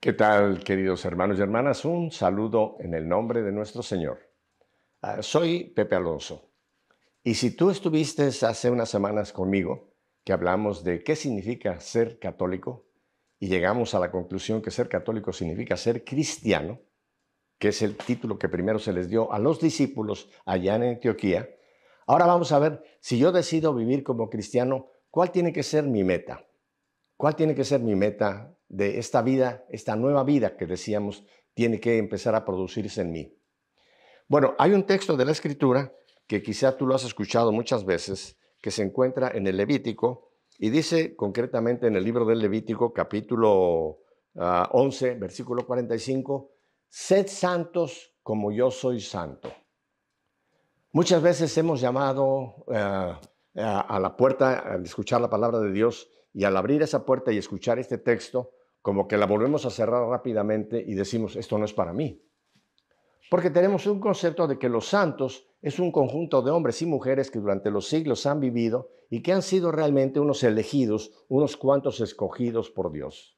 ¿Qué tal, queridos hermanos y hermanas? Un saludo en el nombre de nuestro Señor. Ah, soy Pepe Alonso. Y si tú estuviste hace unas semanas conmigo, que hablamos de qué significa ser católico, y llegamos a la conclusión que ser católico significa ser cristiano, que es el título que primero se les dio a los discípulos allá en Antioquía, ahora vamos a ver si yo decido vivir como cristiano, ¿cuál tiene que ser mi meta? ¿Cuál tiene que ser mi meta de esta vida, esta nueva vida que decíamos, tiene que empezar a producirse en mí. Bueno, hay un texto de la Escritura que quizá tú lo has escuchado muchas veces, que se encuentra en el Levítico y dice concretamente en el libro del Levítico capítulo 11, ah, versículo 45, sed santos como yo soy santo. Muchas veces hemos llamado eh, a la puerta, al escuchar la palabra de Dios y al abrir esa puerta y escuchar este texto, como que la volvemos a cerrar rápidamente y decimos, esto no es para mí. Porque tenemos un concepto de que los santos es un conjunto de hombres y mujeres que durante los siglos han vivido y que han sido realmente unos elegidos, unos cuantos escogidos por Dios.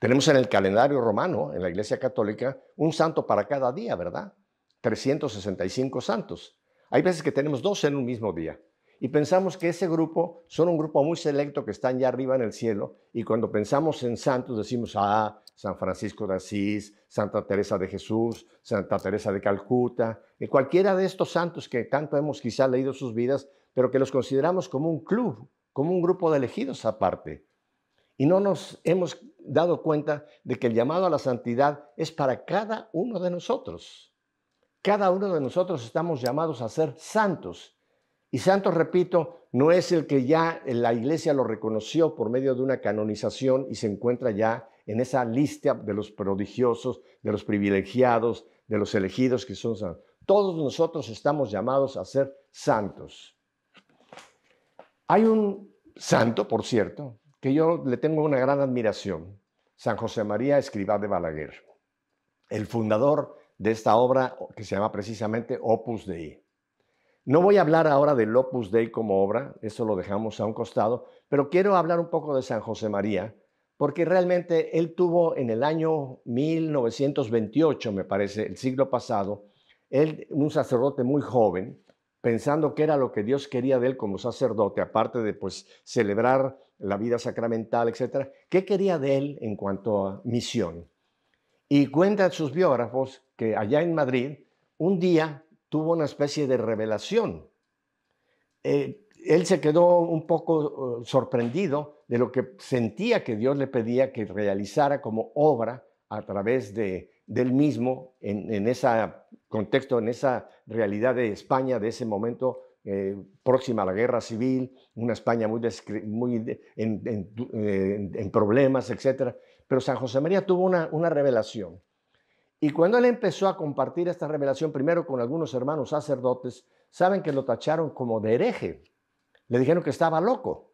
Tenemos en el calendario romano, en la Iglesia Católica, un santo para cada día, ¿verdad? 365 santos. Hay veces que tenemos dos en un mismo día y pensamos que ese grupo son un grupo muy selecto que están ya arriba en el cielo y cuando pensamos en santos decimos, ah, San Francisco de Asís, Santa Teresa de Jesús, Santa Teresa de Calcuta, y cualquiera de estos santos que tanto hemos quizá leído sus vidas, pero que los consideramos como un club, como un grupo de elegidos aparte. Y no nos hemos dado cuenta de que el llamado a la santidad es para cada uno de nosotros. Cada uno de nosotros estamos llamados a ser santos y santo, repito, no es el que ya la iglesia lo reconoció por medio de una canonización y se encuentra ya en esa lista de los prodigiosos, de los privilegiados, de los elegidos que son santos. Todos nosotros estamos llamados a ser santos. Hay un santo, por cierto, que yo le tengo una gran admiración, San José María Escribá de Balaguer, el fundador de esta obra que se llama precisamente Opus Dei. No voy a hablar ahora del Opus Dei como obra, eso lo dejamos a un costado, pero quiero hablar un poco de San José María, porque realmente él tuvo en el año 1928, me parece, el siglo pasado, él, un sacerdote muy joven, pensando que era lo que Dios quería de él como sacerdote, aparte de pues celebrar la vida sacramental, etcétera, ¿qué quería de él en cuanto a misión? Y cuentan sus biógrafos que allá en Madrid, un día tuvo una especie de revelación. Eh, él se quedó un poco eh, sorprendido de lo que sentía que Dios le pedía que realizara como obra a través de, del mismo en, ese contexto, en esa realidad de España de ese momento eh, próxima a la guerra civil, una España muy, muy en, problemas, etc. Pero San José María tuvo una revelación y cuando él empezó a compartir esta revelación, primero con algunos hermanos sacerdotes, saben que lo tacharon como de hereje. Le dijeron que estaba loco,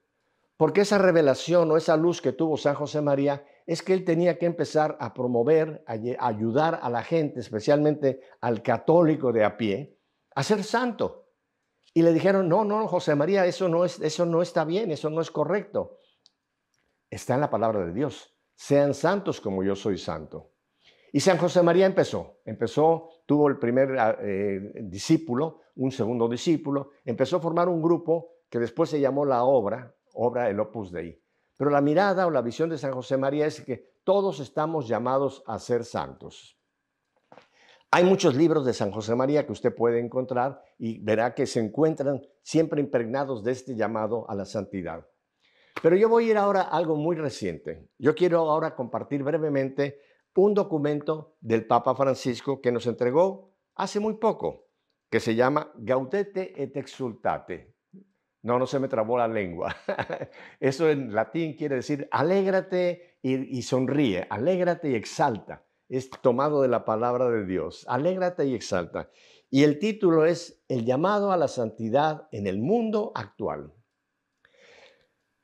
porque esa revelación o esa luz que tuvo San José María es que él tenía que empezar a promover, a ayudar a la gente, especialmente al católico de a pie, a ser santo. Y le dijeron, no, no, José María, eso no, es, eso no está bien, eso no es correcto. Está en la palabra de Dios. Sean santos como yo soy santo. Y San José María empezó, empezó, tuvo el primer ah, eh, discípulo, un segundo discípulo, empezó a formar un grupo que después se llamó la obra, obra el Opus Dei. Pero la mirada o la visión de San José María es que todos estamos llamados a ser santos. Hay muchos libros de San José María que usted puede encontrar y verá que se encuentran siempre impregnados de este llamado a la santidad. Pero yo voy a ir ahora a algo muy reciente. Yo quiero ahora compartir brevemente un documento del Papa Francisco que nos entregó hace muy poco, que se llama Gaudete et Exultate. No, no se me trabó la lengua. Eso en latín quiere decir alégrate y, y sonríe, alégrate y exalta. Es tomado de la palabra de Dios, alégrate y exalta. Y el título es El llamado a la santidad en el mundo actual.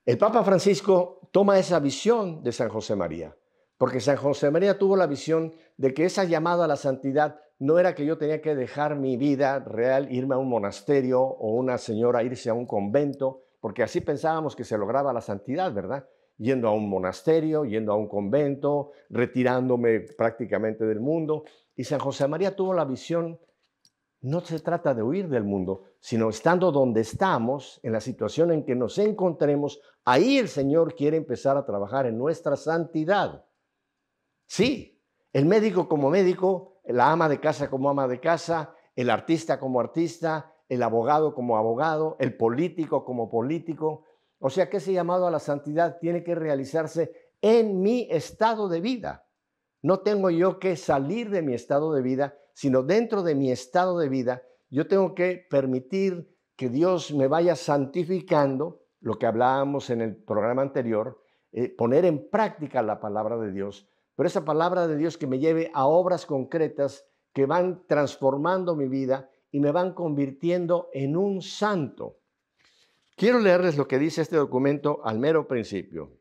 El Papa Francisco toma esa visión de San José María porque San José María tuvo la visión de que esa llamada a la santidad no era que yo tenía que dejar mi vida real, irme a un monasterio o una señora irse a un convento, porque así pensábamos que se lograba la santidad, ¿verdad? Yendo a un monasterio, yendo a un convento, retirándome prácticamente del mundo. Y San José María tuvo la visión, no se trata de huir del mundo, sino estando donde estamos, en la situación en que nos encontremos, ahí el Señor quiere empezar a trabajar en nuestra santidad. Sí, el médico como médico, la ama de casa como ama de casa, el artista como artista, el abogado como abogado, el político como político. O sea que ese llamado a la santidad tiene que realizarse en mi estado de vida. No tengo yo que salir de mi estado de vida, sino dentro de mi estado de vida, yo tengo que permitir que Dios me vaya santificando, lo que hablábamos en el programa anterior, eh, poner en práctica la palabra de Dios pero esa palabra de Dios que me lleve a obras concretas que van transformando mi vida y me van convirtiendo en un santo. Quiero leerles lo que dice este documento al mero principio.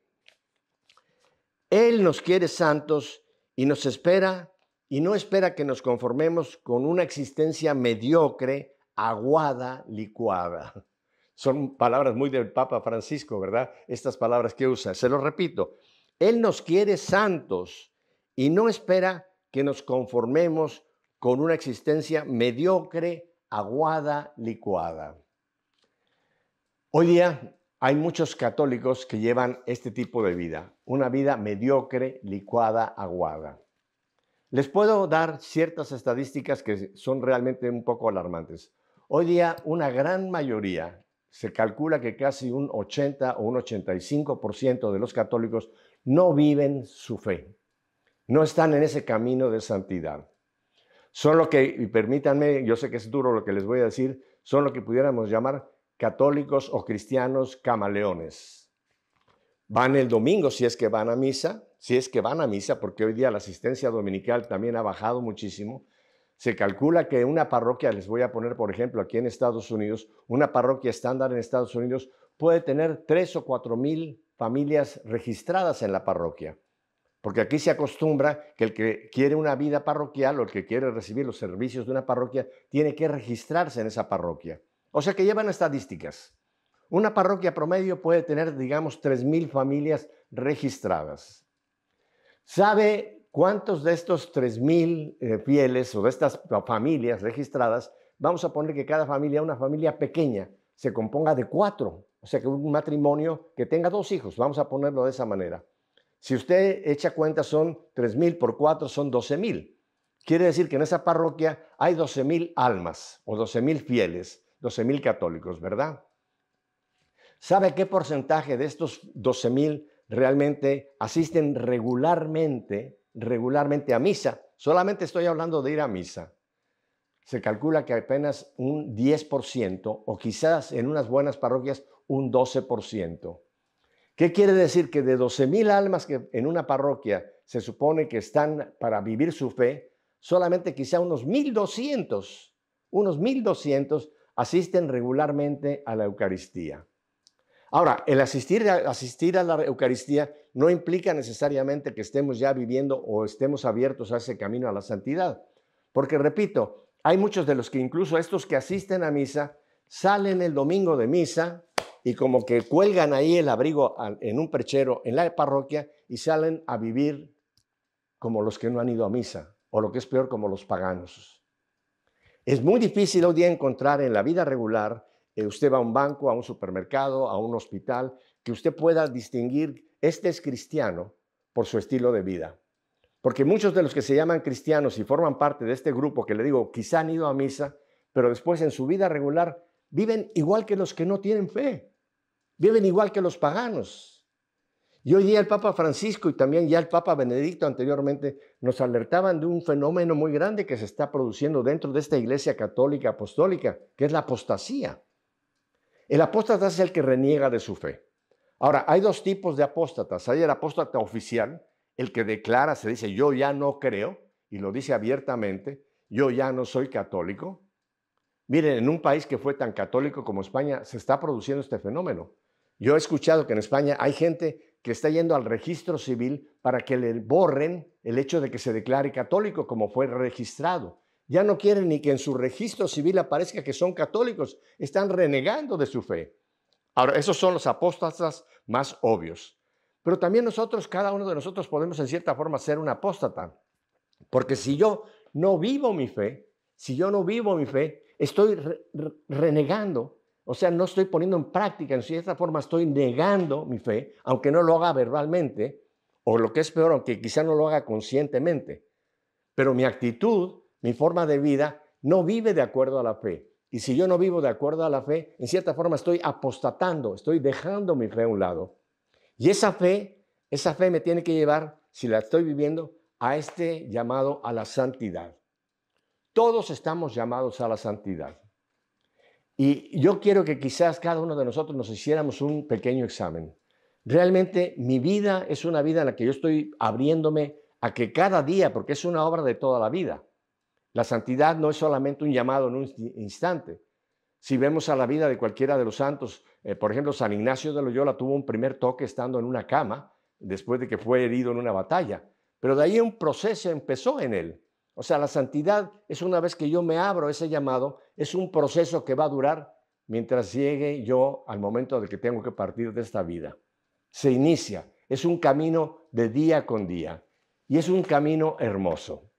Él nos quiere santos y nos espera y no espera que nos conformemos con una existencia mediocre, aguada, licuada. Son palabras muy del Papa Francisco, ¿verdad? Estas palabras que usa. Se lo repito. Él nos quiere santos y no espera que nos conformemos con una existencia mediocre, aguada, licuada. Hoy día hay muchos católicos que llevan este tipo de vida, una vida mediocre, licuada, aguada. Les puedo dar ciertas estadísticas que son realmente un poco alarmantes. Hoy día una gran mayoría, se calcula que casi un 80 o un 85% de los católicos no viven su fe, no están en ese camino de santidad. Son lo que, y permítanme, yo sé que es duro lo que les voy a decir, son lo que pudiéramos llamar católicos o cristianos camaleones. Van el domingo si es que van a misa, si es que van a misa, porque hoy día la asistencia dominical también ha bajado muchísimo. Se calcula que una parroquia, les voy a poner por ejemplo aquí en Estados Unidos, una parroquia estándar en Estados Unidos puede tener tres o cuatro mil familias registradas en la parroquia. Porque aquí se acostumbra que el que quiere una vida parroquial o el que quiere recibir los servicios de una parroquia tiene que registrarse en esa parroquia. O sea que llevan estadísticas. Una parroquia promedio puede tener, digamos, 3.000 familias registradas. ¿Sabe cuántos de estos 3.000 eh, fieles o de estas familias registradas, vamos a poner que cada familia, una familia pequeña, se componga de cuatro o sea, que un matrimonio que tenga dos hijos, vamos a ponerlo de esa manera. Si usted echa cuenta, son 3.000 por 4, son 12.000. Quiere decir que en esa parroquia hay 12.000 almas o 12.000 fieles, 12.000 católicos, ¿verdad? ¿Sabe qué porcentaje de estos 12.000 realmente asisten regularmente, regularmente a misa? Solamente estoy hablando de ir a misa. Se calcula que apenas un 10% o quizás en unas buenas parroquias un 12%. ¿Qué quiere decir? Que de 12.000 almas que en una parroquia se supone que están para vivir su fe, solamente quizá unos 1.200, unos 1.200 asisten regularmente a la Eucaristía. Ahora, el asistir a, asistir a la Eucaristía no implica necesariamente que estemos ya viviendo o estemos abiertos a ese camino a la santidad. Porque, repito, hay muchos de los que incluso estos que asisten a misa salen el domingo de misa, y como que cuelgan ahí el abrigo en un perchero en la parroquia y salen a vivir como los que no han ido a misa, o lo que es peor, como los paganos. Es muy difícil hoy día encontrar en la vida regular, eh, usted va a un banco, a un supermercado, a un hospital, que usted pueda distinguir, este es cristiano por su estilo de vida. Porque muchos de los que se llaman cristianos y forman parte de este grupo que le digo, quizá han ido a misa, pero después en su vida regular viven igual que los que no tienen fe. Viven igual que los paganos. Y hoy día el Papa Francisco y también ya el Papa Benedicto anteriormente nos alertaban de un fenómeno muy grande que se está produciendo dentro de esta iglesia católica apostólica, que es la apostasía. El apóstata es el que reniega de su fe. Ahora, hay dos tipos de apóstatas. Hay el apóstata oficial, el que declara, se dice, yo ya no creo, y lo dice abiertamente, yo ya no soy católico. Miren, en un país que fue tan católico como España se está produciendo este fenómeno. Yo he escuchado que en España hay gente que está yendo al registro civil para que le borren el hecho de que se declare católico como fue registrado. Ya no quieren ni que en su registro civil aparezca que son católicos. Están renegando de su fe. Ahora, esos son los apóstatas más obvios. Pero también nosotros, cada uno de nosotros podemos en cierta forma ser un apóstata. Porque si yo no vivo mi fe, si yo no vivo mi fe, estoy renegando o sea, no estoy poniendo en práctica, en cierta forma estoy negando mi fe, aunque no lo haga verbalmente, o lo que es peor, aunque quizá no lo haga conscientemente. Pero mi actitud, mi forma de vida, no vive de acuerdo a la fe. Y si yo no vivo de acuerdo a la fe, en cierta forma estoy apostatando, estoy dejando mi fe a un lado. Y esa fe, esa fe me tiene que llevar, si la estoy viviendo, a este llamado a la santidad. Todos estamos llamados a la santidad. Y yo quiero que quizás cada uno de nosotros nos hiciéramos un pequeño examen. Realmente mi vida es una vida en la que yo estoy abriéndome a que cada día, porque es una obra de toda la vida, la santidad no es solamente un llamado en un instante. Si vemos a la vida de cualquiera de los santos, eh, por ejemplo, San Ignacio de Loyola tuvo un primer toque estando en una cama después de que fue herido en una batalla, pero de ahí un proceso empezó en él. O sea, la santidad es una vez que yo me abro ese llamado, es un proceso que va a durar mientras llegue yo al momento de que tengo que partir de esta vida. Se inicia, es un camino de día con día y es un camino hermoso.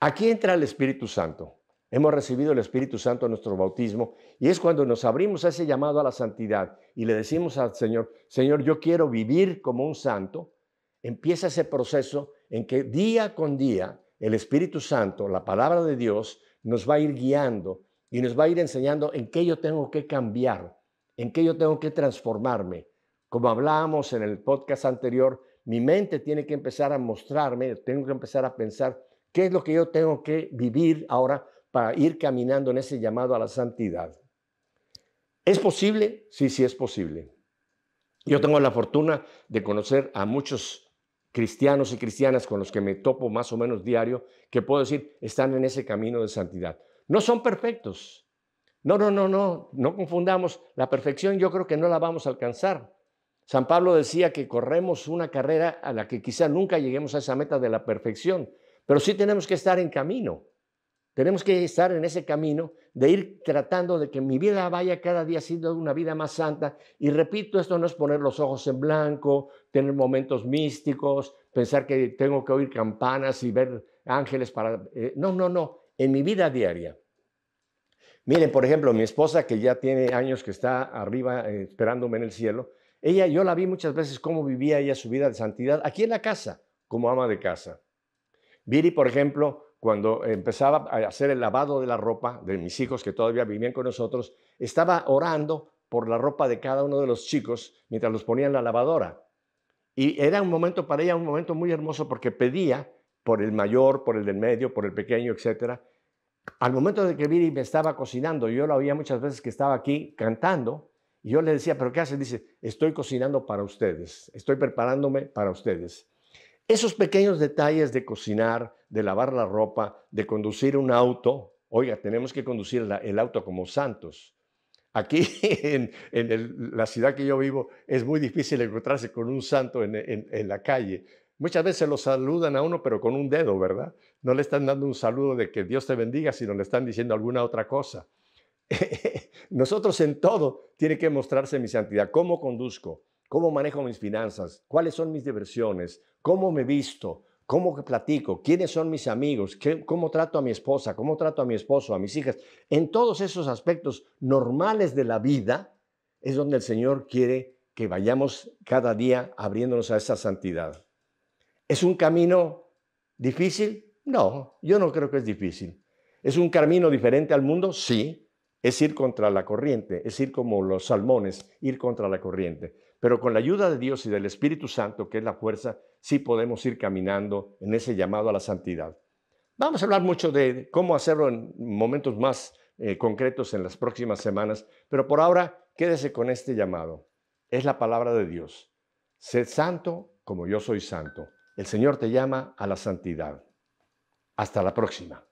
Aquí entra el Espíritu Santo. Hemos recibido el Espíritu Santo en nuestro bautismo y es cuando nos abrimos a ese llamado a la santidad y le decimos al Señor, Señor, yo quiero vivir como un santo. Empieza ese proceso en que día con día el Espíritu Santo, la palabra de Dios, nos va a ir guiando y nos va a ir enseñando en qué yo tengo que cambiar, en qué yo tengo que transformarme. Como hablábamos en el podcast anterior, mi mente tiene que empezar a mostrarme, tengo que empezar a pensar qué es lo que yo tengo que vivir ahora para ir caminando en ese llamado a la santidad. ¿Es posible? Sí, sí es posible. Yo tengo la fortuna de conocer a muchos cristianos y cristianas con los que me topo más o menos diario, que puedo decir, están en ese camino de santidad. No son perfectos. No, no, no, no, no confundamos. La perfección yo creo que no la vamos a alcanzar. San Pablo decía que corremos una carrera a la que quizá nunca lleguemos a esa meta de la perfección, pero sí tenemos que estar en camino. Tenemos que estar en ese camino de ir tratando de que mi vida vaya cada día siendo una vida más santa. Y repito, esto no es poner los ojos en blanco, tener momentos místicos, pensar que tengo que oír campanas y ver ángeles para... Eh, no, no, no, en mi vida diaria. Miren, por ejemplo, mi esposa que ya tiene años que está arriba eh, esperándome en el cielo, ella, yo la vi muchas veces cómo vivía ella su vida de santidad aquí en la casa, como ama de casa. Viri, por ejemplo, cuando empezaba a hacer el lavado de la ropa de mis hijos que todavía vivían con nosotros, estaba orando por la ropa de cada uno de los chicos mientras los ponía en la lavadora. Y era un momento para ella, un momento muy hermoso porque pedía por el mayor, por el del medio, por el pequeño, etc. Al momento de que Viri me estaba cocinando, yo la oía muchas veces que estaba aquí cantando, y yo le decía, ¿pero qué haces? Dice, estoy cocinando para ustedes, estoy preparándome para ustedes. Esos pequeños detalles de cocinar, de lavar la ropa, de conducir un auto, oiga, tenemos que conducir el auto como santos. Aquí en, la ciudad que yo vivo es muy difícil encontrarse con un santo en, en la calle. Muchas veces lo saludan a uno, pero con un dedo, ¿verdad? No le están dando un saludo de que Dios te bendiga, sino le están diciendo alguna otra cosa. Nosotros en todo tiene que mostrarse mi santidad. ¿Cómo conduzco? cómo manejo mis finanzas, cuáles son mis diversiones, cómo me visto, cómo platico, quiénes son mis amigos, cómo trato a mi esposa, cómo trato a mi esposo, a mis hijas. En todos esos aspectos normales de la vida es donde el Señor quiere que vayamos cada día abriéndonos a esa santidad. ¿Es un camino difícil? No, yo no creo que es difícil. ¿Es un camino diferente al mundo? Sí. Es ir contra la corriente, es ir como los salmones, ir contra la corriente pero con la ayuda de Dios y del Espíritu Santo, que es la fuerza, sí podemos ir caminando en ese llamado a la santidad. Vamos a hablar mucho de cómo hacerlo en momentos más eh, concretos en las próximas semanas, pero por ahora quédese con este llamado. Es la palabra de Dios. Sed santo como yo soy santo. El Señor te llama a la santidad. Hasta la próxima.